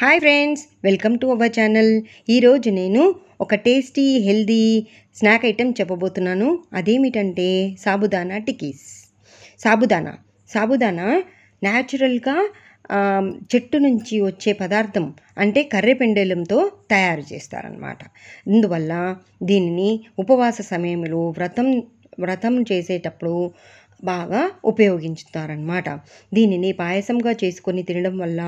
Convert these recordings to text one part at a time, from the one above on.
hi friends welcome to our channel ఈరోజు నేను ఒక టేస్టీ హెల్దీ స్నాక్ ఐటెం చెప్పబోతున్నాను అదేమిటంటే సాబుదానా టిక్కీస్ సాబుదానా సాబుదానా న్యాచురల్గా చెట్టు నుంచి వచ్చే పదార్థం అంటే కర్రెపెండెలంతో తయారు చేస్తారనమాట ఇందువల్ల దీనిని ఉపవాస సమయంలో వ్రతం వ్రతం చేసేటప్పుడు బాగా ఉపయోగించుతారనమాట దీనిని పాయసంగా చేసుకొని తినడం వల్ల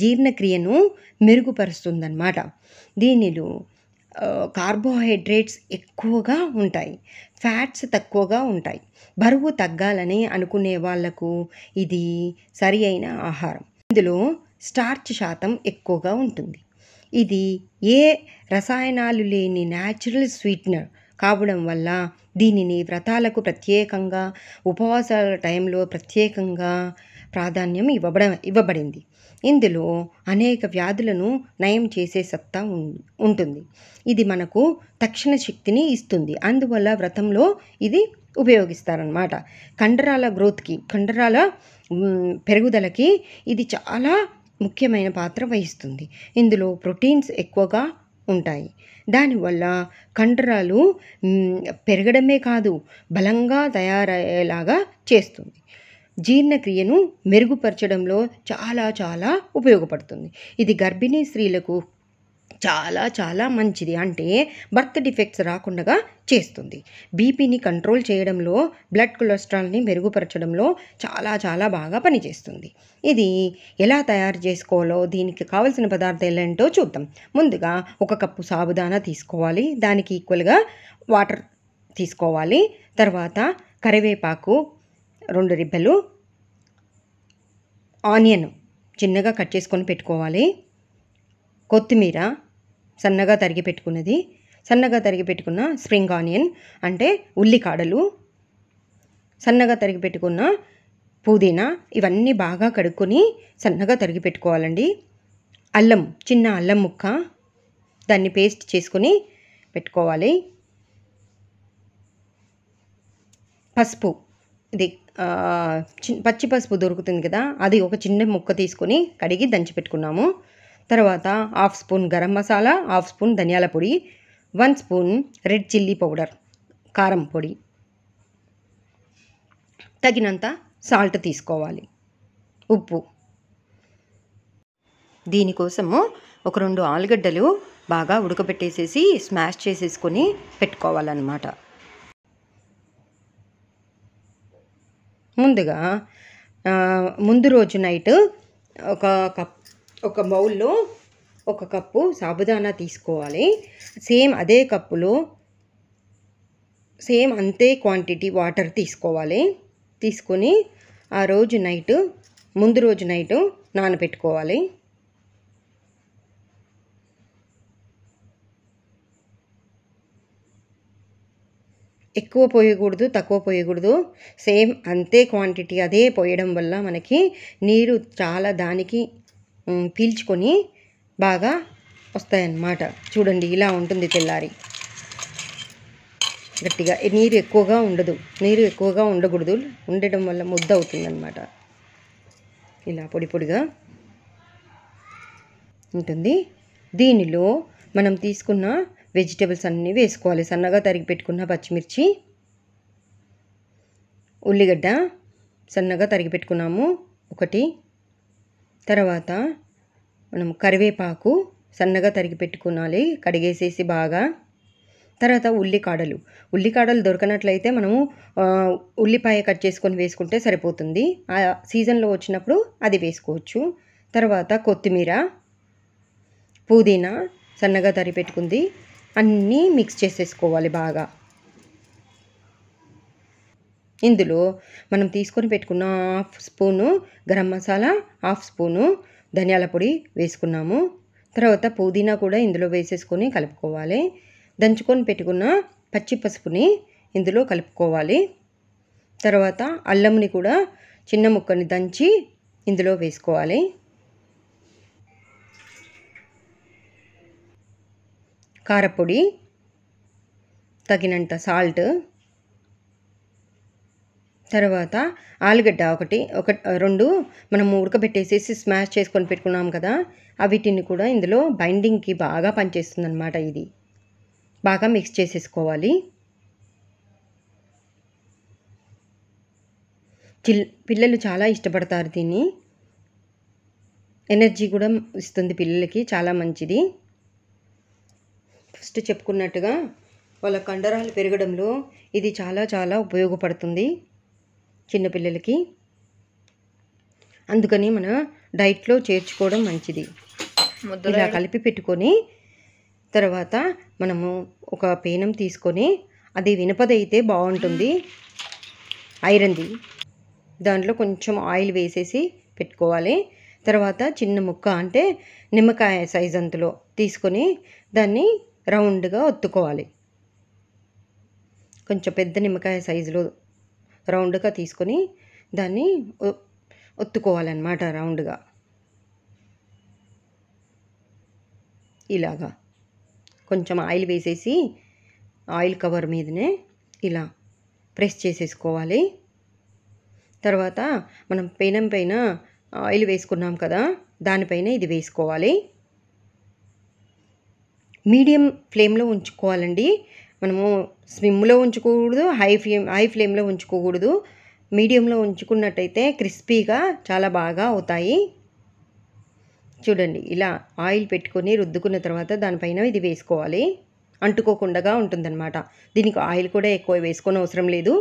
జీర్ణక్రియను మెరుగుపరుస్తుందన్నమాట దీనిలో కార్బోహైడ్రేట్స్ ఎక్కువగా ఉంటాయి ఫ్యాట్స్ తక్కువగా ఉంటాయి బరువు తగ్గాలని అనుకునే వాళ్లకు ఇది సరి అయిన ఆహారం ఇందులో స్టార్చ్ శాతం ఎక్కువగా ఉంటుంది ఇది ఏ రసాయనాలు లేని న్యాచురల్ స్వీట్నర్ కావడం వల్ల దీనిని వ్రతాలకు ప్రత్యేకంగా ఉపవాసాల టైంలో ప్రత్యేకంగా ప్రాధాన్యం ఇవ్వబడ ఇవ్వబడింది ఇందులో అనేక వ్యాధులను నయం చేసే సత్తా ఉంటుంది ఇది మనకు తక్షణ శక్తిని ఇస్తుంది అందువల్ల వ్రతంలో ఇది ఉపయోగిస్తారనమాట కండరాల గ్రోత్కి కండరాల పెరుగుదలకి ఇది చాలా ముఖ్యమైన పాత్ర వహిస్తుంది ఇందులో ప్రోటీన్స్ ఎక్కువగా ఉంటాయి దానివల్ల కండరాలు పెరగడమే కాదు బలంగా తయారయ్యేలాగా చేస్తుంది జీర్ణక్రియను మెరుగుపరచడంలో చాలా చాలా ఉపయోగపడుతుంది ఇది గర్భిణీ స్త్రీలకు చాలా చాలా మంచిది అంటే బర్త్ డిఫెక్ట్స్ రాకుండా చేస్తుంది బీపీని కంట్రోల్ చేయడంలో బ్లడ్ కొలెస్ట్రాల్ని మెరుగుపరచడంలో చాలా చాలా బాగా పనిచేస్తుంది ఇది ఎలా తయారు చేసుకోవాలో దీనికి కావలసిన పదార్థాలు ఏంటో చూద్దాం ముందుగా ఒక కప్పు సాబుదానా తీసుకోవాలి దానికి ఈక్వల్గా వాటర్ తీసుకోవాలి తర్వాత కరివేపాకు రెండు రిబ్బలు ఆనియన్ చిన్నగా కట్ చేసుకొని పెట్టుకోవాలి కొత్తిమీర సన్నగా తరిగి పెట్టుకున్నది సన్నగా తరిగి పెట్టుకున్న స్ప్రింగ్ ఆనియన్ అంటే ఉల్లికాడలు సన్నగా తరిగి పెట్టుకున్న పుదీనా ఇవన్నీ బాగా కడుక్కొని సన్నగా తరిగి పెట్టుకోవాలండి అల్లం చిన్న అల్లం ముక్క దాన్ని పేస్ట్ చేసుకొని పెట్టుకోవాలి పసుపు ఇది పచ్చి పసుపు దొరుకుతుంది కదా అది ఒక చిన్న ముక్క తీసుకొని కడిగి దంచి పెట్టుకున్నాము తర్వాత half spoon garam masala half spoon ధనియాల పొడి one spoon red chilli powder కారం పొడి తగినంత సాల్ట్ తీసుకోవాలి ఉప్పు దీనికోసము ఒక రెండు ఆలుగడ్డలు బాగా ఉడకబెట్టేసేసి స్మాష్ చేసేసుకొని పెట్టుకోవాలన్నమాట ముందుగా ముందు రోజు నైట్ ఒక కప్ ఒక బౌల్లో ఒక కప్పు సాబుదానా తీసుకోవాలి సేమ్ అదే కప్పులో సేమ్ అంతే క్వాంటిటీ వాటర్ తీసుకోవాలి తీసుకొని ఆ రోజు నైట్ ముందు రోజు నైట్ నానబెట్టుకోవాలి ఎక్కువ పోయకూడదు తక్కువ పోయకూడదు సేమ్ అంతే క్వాంటిటీ అదే పోయడం వల్ల మనకి నీరు చాలా దానికి పీల్చుకొని బాగా వస్తాయన్నమాట చూడండి ఇలా ఉంటుంది తెల్లారి గట్టిగా నీరు ఎక్కువగా ఉండదు నీరు ఎక్కువగా ఉండకూడదు ఉండడం వల్ల ముద్ద అవుతుందన్నమాట ఇలా పొడి పొడిగా ఉంటుంది దీనిలో మనం తీసుకున్న వెజిటేబుల్స్ అన్నీ వేసుకోవాలి సన్నగా తరిగి పెట్టుకున్న పచ్చిమిర్చి ఉల్లిగడ్డ సన్నగా తరిగి పెట్టుకున్నాము ఒకటి తర్వాత మనం కరివేపాకు సన్నగా తరిగి పెట్టుకోవాలి కడిగేసేసి బాగా తర్వాత ఉల్లికాడలు ఉల్లికాడలు దొరకనట్లయితే మనము ఉల్లిపాయ కట్ చేసుకొని వేసుకుంటే సరిపోతుంది ఆ సీజన్లో వచ్చినప్పుడు అది వేసుకోవచ్చు తర్వాత కొత్తిమీర పుదీనా సన్నగా తరిపెట్టుకుంది అన్నీ మిక్స్ చేసేసుకోవాలి బాగా ఇందులో మనం తీసుకొని పెట్టుకున్న half spoon garam masala half spoon ధనియాల పొడి వేసుకున్నాము తర్వాత పుదీనా కూడా ఇందులో వేసేసుకొని కలుపుకోవాలి దంచుకొని పెట్టుకున్న పచ్చి పసుపుని ఇందులో కలుపుకోవాలి తర్వాత అల్లంని కూడా చిన్న ముక్కని దంచి ఇందులో వేసుకోవాలి కారపొడి తగినంత సాల్ట్ తర్వాత ఆలుగడ్డ ఒకటి ఒక రెండు మనం ఉడకబెట్టేసేసి స్మాష్ చేసుకొని పెట్టుకున్నాం కదా అవిటిని కూడా ఇందులో బైండింగ్కి బాగా పనిచేస్తుంది అనమాట ఇది బాగా మిక్స్ చేసేసుకోవాలి చిల్ పిల్లలు చాలా ఇష్టపడతారు దీన్ని ఎనర్జీ కూడా ఇస్తుంది పిల్లలకి చాలా మంచిది ఫస్ట్ చెప్పుకున్నట్టుగా వాళ్ళ కండరాలు పెరగడంలో ఇది చాలా చాలా ఉపయోగపడుతుంది చిన్నపిల్లలకి అందుకని మన డైట్లో చేర్చుకోవడం మంచిది ఇలా కలిపి పెట్టుకొని తర్వాత మనము ఒక పేనం తీసుకొని అది వినపదైతే బాగుంటుంది ఐరన్ది దాంట్లో కొంచెం ఆయిల్ వేసేసి పెట్టుకోవాలి తర్వాత చిన్న ముక్క అంటే నిమ్మకాయ సైజ్ అంతలో తీసుకొని దాన్ని రౌండ్గా ఒత్తుకోవాలి కొంచెం పెద్ద నిమ్మకాయ సైజులో రౌండ్గా తీసుకొని దాన్ని ఒత్తుకోవాలన్నమాట రౌండ్గా ఇలాగా కొంచెం ఆయిల్ వేసేసి ఆయిల్ కవర్ మీదనే ఇలా ప్రెస్ చేసేసుకోవాలి తర్వాత మనం పెనం పైన ఆయిల్ వేసుకున్నాం కదా దానిపైన ఇది వేసుకోవాలి మీడియం ఫ్లేమ్లో ఉంచుకోవాలండి మనము స్విమ్లో ఉంచుకోకూడదు హై ఫ్లేమ్ హై ఫ్లేమ్లో ఉంచుకోకూడదు మీడియంలో ఉంచుకున్నట్టయితే క్రిస్పీగా చాలా బాగా అవుతాయి చూడండి ఇలా ఆయిల్ పెట్టుకొని రుద్దుకున్న తర్వాత దానిపైన ఇది వేసుకోవాలి అంటుకోకుండా ఉంటుందన్నమాట దీనికి ఆయిల్ కూడా ఎక్కువ వేసుకొని అవసరం లేదు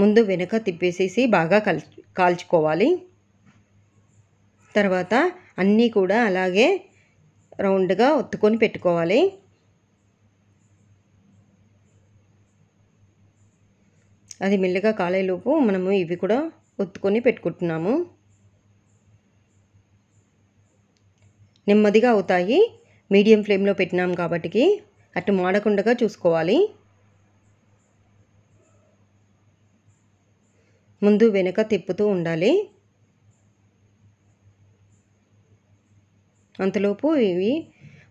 ముందు వెనక తిప్పేసేసి బాగా కల్ కాల్చుకోవాలి తర్వాత అన్నీ కూడా అలాగే రౌండ్గా ఒత్తుకొని పెట్టుకోవాలి అది మెల్లగా కాలేలోపు మనము ఇవి కూడా ఒత్తుకొని పెట్టుకుంటున్నాము నెమ్మదిగా అవుతాయి మీడియం ఫ్లేమ్లో పెట్టినాం కాబట్టి అటు మాడకుండగా చూసుకోవాలి ముందు వెనుక తిప్పుతూ ఉండాలి అంతలోపు ఇవి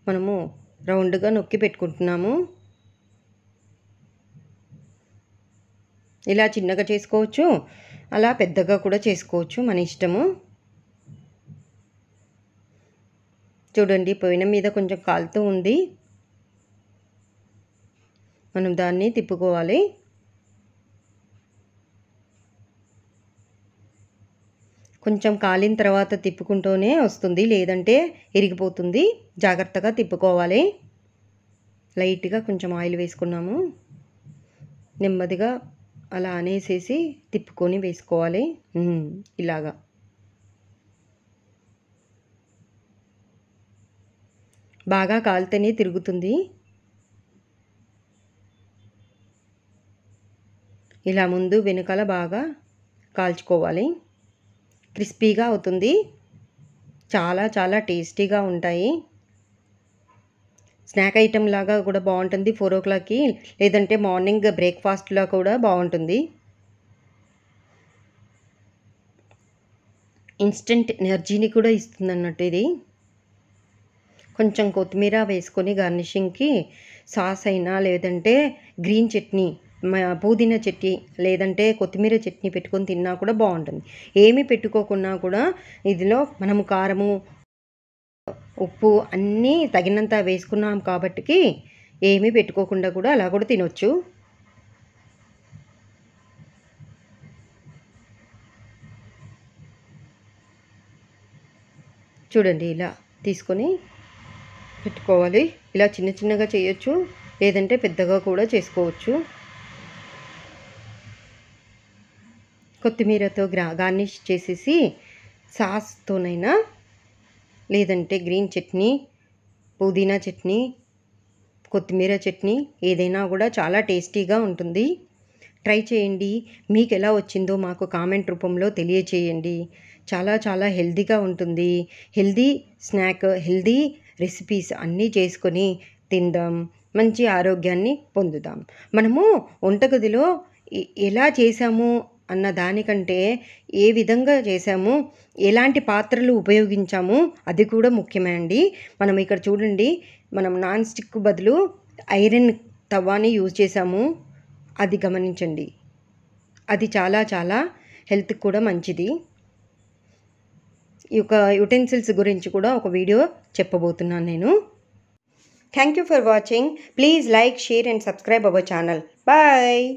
మనము రౌండ్గా నొక్కి పెట్టుకుంటున్నాము ఇలా చిన్నగా చేసుకోవచ్చు అలా పెద్దగా కూడా చేసుకోవచ్చు మన ఇష్టము చూడండి పోయిన మీద కొంచెం కాలుతూ ఉంది మనం దాన్ని తిప్పుకోవాలి కొంచెం కాలిన తర్వాత తిప్పుకుంటూనే వస్తుంది లేదంటే ఇరిగిపోతుంది జాగ్రత్తగా తిప్పుకోవాలి లైట్గా కొంచెం ఆయిల్ వేసుకున్నాము నెమ్మదిగా అలా అనేసేసి తిప్పుకొని వేసుకోవాలి ఇలాగా బాగా కాలితేనే తిరుగుతుంది ఇలా ముందు వెనుకల బాగా కాల్చుకోవాలి క్రిస్పీగా అవుతుంది చాలా చాలా టేస్టీగా ఉంటాయి స్నాక్ ఐటెం లాగా కూడా బాగుంటుంది ఫోర్ ఓ క్లాక్కి లేదంటే మార్నింగ్ బ్రేక్ఫాస్ట్లో కూడా బాగుంటుంది ఇన్స్టెంట్ ఎనర్జీని కూడా ఇస్తుంది అన్నట్టు ఇది కొంచెం కొత్తిమీర వేసుకొని గార్నిషింగ్కి సాస్ అయినా లేదంటే గ్రీన్ చట్నీ పుదీనా చట్నీ లేదంటే కొత్తిమీర చట్నీ పెట్టుకొని తిన్నా కూడా బాగుంటుంది ఏమీ పెట్టుకోకున్నా కూడా ఇదిలో మనము కారము ఉప్పు అన్నీ తగినంత వేసుకున్నాం కాబట్టి ఏమీ పెట్టుకోకుండా కూడా అలా కూడా తినొచ్చు చూడండి ఇలా తీసుకొని పెట్టుకోవాలి ఇలా చిన్న చిన్నగా చేయొచ్చు లేదంటే పెద్దగా కూడా చేసుకోవచ్చు కొత్తిమీరతో గ్రా గార్నిష్ చేసేసి సాస్తోనైనా లేదంటే గ్రీన్ చట్నీ పుదీనా చట్నీ కొత్తిమీర చట్నీ ఏదైనా కూడా చాలా టేస్టీగా ఉంటుంది ట్రై చేయండి మీకు ఎలా వచ్చిందో మాకు కామెంట్ రూపంలో తెలియచేయండి చాలా చాలా హెల్దీగా ఉంటుంది హెల్దీ స్నాక్ హెల్దీ రెసిపీస్ అన్నీ చేసుకొని తిందాం మంచి ఆరోగ్యాన్ని పొందుదాం మనము వంటగదిలో ఎలా చేసాము అన్న దానికంటే ఏ విధంగా చేసాము ఎలాంటి పాత్రలు ఉపయోగించాము అది కూడా ముఖ్యమే అండి మనం ఇక్కడ చూడండి మనం నాన్ స్టిక్ బదులు ఐరన్ తవ్వాని యూజ్ చేసాము అది గమనించండి అది చాలా చాలా హెల్త్కి కూడా మంచిది ఈ యొక్క యుటెన్సిల్స్ గురించి కూడా ఒక వీడియో చెప్పబోతున్నాను నేను thank you for watching please like share and subscribe our channel bye